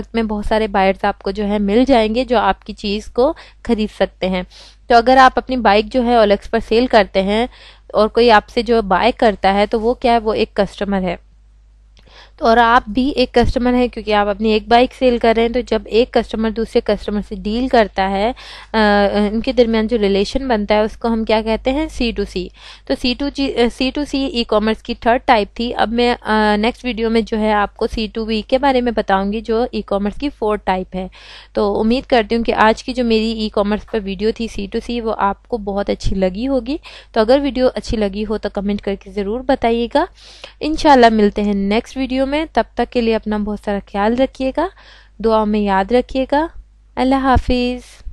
वक्त में बहुत सारे बायर्स आपको जो है मिल जाएंगे जो आपकी चीज़ को खरीद सकते हैं तो अगर आप अपनी बाइक जो है ओलेक्स पर सेल करते हैं और कोई आपसे जो बाय करता है तो वो क्या है वो एक कस्टमर है तो और आप भी एक कस्टमर हैं क्योंकि आप अपनी एक बाइक सेल कर रहे हैं तो जब एक कस्टमर दूसरे कस्टमर से डील करता है उनके दरमियान जो रिलेशन बनता है उसको हम क्या कहते हैं सी टू सी तो C to G C to C e commerce की थर्ड टाइप थी अब मैं नेक्स्ट वीडियो में जो है आपको सी टू वी के बारे में बताऊँगी जो ई कॉमर्स की फोर्थ टाइप है तो उम्मीद करती हूँ कि आज की जो मेरी ई कॉमर्स पर वीडियो थी सी टू सी वो आपको बहुत अच्छी लगी होगी तो अगर वीडियो अच्छी लगी हो तो कमेंट करके ज़रूर बताइएगा इन मिलते हैं नेक्स्ट वीडियो वीडियो में तब तक के लिए अपना बहुत सारा ख्याल रखिएगा दुआ में याद रखिएगा अल्लाह हाफिज़